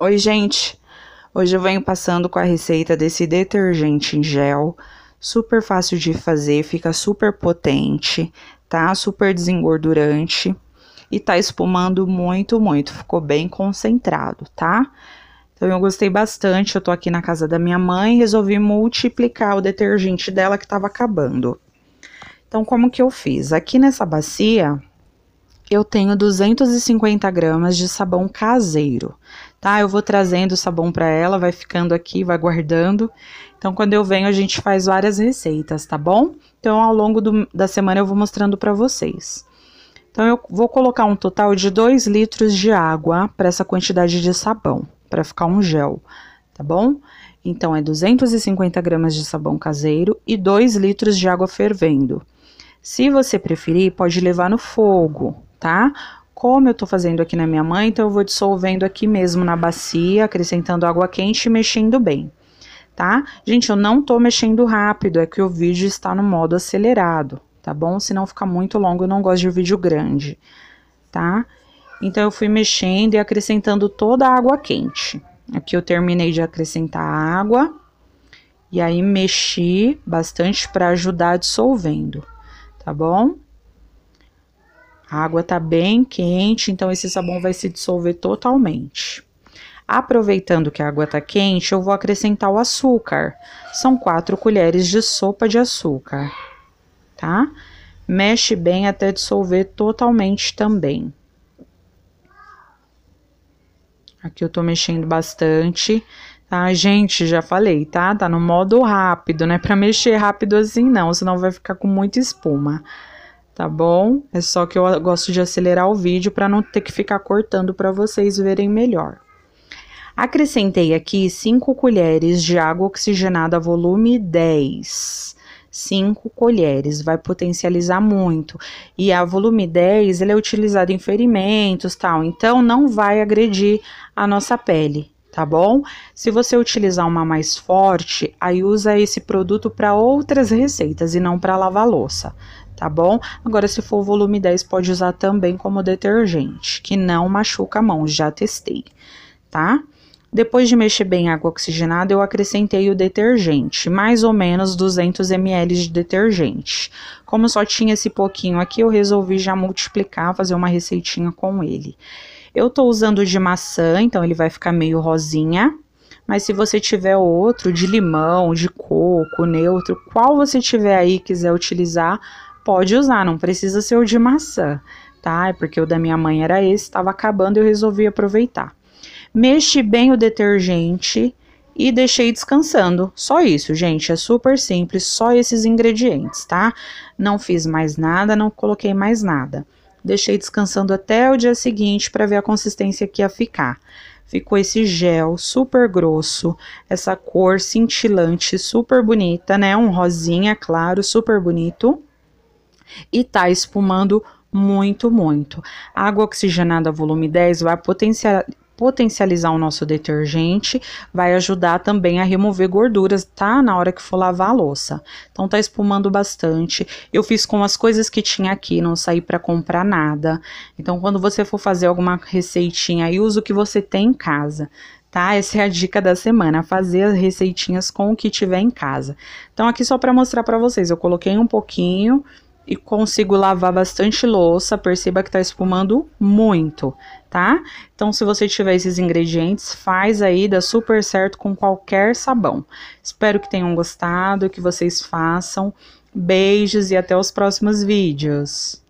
Oi, gente! Hoje eu venho passando com a receita desse detergente em gel, super fácil de fazer, fica super potente, tá? Super desengordurante e tá espumando muito, muito, ficou bem concentrado, tá? Então eu gostei bastante, eu tô aqui na casa da minha mãe e resolvi multiplicar o detergente dela que tava acabando. Então como que eu fiz? Aqui nessa bacia eu tenho 250 gramas de sabão caseiro, tá? Eu vou trazendo o sabão para ela, vai ficando aqui, vai guardando. Então, quando eu venho, a gente faz várias receitas, tá bom? Então, ao longo do, da semana, eu vou mostrando para vocês. Então, eu vou colocar um total de 2 litros de água para essa quantidade de sabão, para ficar um gel, tá bom? Então, é 250 gramas de sabão caseiro e 2 litros de água fervendo. Se você preferir, pode levar no fogo, tá? Como eu tô fazendo aqui na minha mãe, então eu vou dissolvendo aqui mesmo na bacia, acrescentando água quente e mexendo bem, tá? Gente, eu não tô mexendo rápido, é que o vídeo está no modo acelerado, tá bom? Se não fica muito longo, eu não gosto de vídeo grande, tá? Então, eu fui mexendo e acrescentando toda a água quente. Aqui eu terminei de acrescentar água. E aí, mexi bastante para ajudar dissolvendo, tá bom? A água está bem quente, então esse sabão vai se dissolver totalmente. Aproveitando que a água está quente, eu vou acrescentar o açúcar. São quatro colheres de sopa de açúcar, tá? Mexe bem até dissolver totalmente também. Aqui eu tô mexendo bastante, tá? Gente, já falei, tá? Tá no modo rápido, né? Para mexer rápido assim não, senão vai ficar com muita espuma tá bom? É só que eu gosto de acelerar o vídeo para não ter que ficar cortando para vocês verem melhor. Acrescentei aqui 5 colheres de água oxigenada volume 10. 5 colheres, vai potencializar muito. E a volume 10, ele é utilizado em ferimentos, tal, então não vai agredir a nossa pele, tá bom? Se você utilizar uma mais forte, aí usa esse produto para outras receitas e não para lavar louça, tá bom? Agora, se for o volume 10, pode usar também como detergente, que não machuca a mão, já testei, tá? Depois de mexer bem a água oxigenada, eu acrescentei o detergente, mais ou menos 200 ml de detergente. Como só tinha esse pouquinho aqui, eu resolvi já multiplicar, fazer uma receitinha com ele. Eu tô usando de maçã, então ele vai ficar meio rosinha, mas se você tiver outro de limão, de coco, neutro, qual você tiver aí quiser utilizar, pode usar, não precisa ser o de maçã, tá? É porque o da minha mãe era esse, estava acabando e eu resolvi aproveitar. Mexi bem o detergente e deixei descansando. Só isso, gente, é super simples, só esses ingredientes, tá? Não fiz mais nada, não coloquei mais nada. Deixei descansando até o dia seguinte para ver a consistência que ia ficar ficou esse gel super grosso, essa cor cintilante, super bonita, né? Um rosinha claro, super bonito e tá espumando muito, muito. A água oxigenada volume 10 vai potencial potencializar o nosso detergente, vai ajudar também a remover gorduras, tá? Na hora que for lavar a louça. Então tá espumando bastante. Eu fiz com as coisas que tinha aqui, não saí para comprar nada. Então quando você for fazer alguma receitinha aí, usa o que você tem em casa. Tá? Essa é a dica da semana, fazer as receitinhas com o que tiver em casa. Então aqui só para mostrar para vocês, eu coloquei um pouquinho, e consigo lavar bastante louça, perceba que tá espumando muito, tá? Então, se você tiver esses ingredientes, faz aí, dá super certo com qualquer sabão. Espero que tenham gostado, que vocês façam. Beijos e até os próximos vídeos.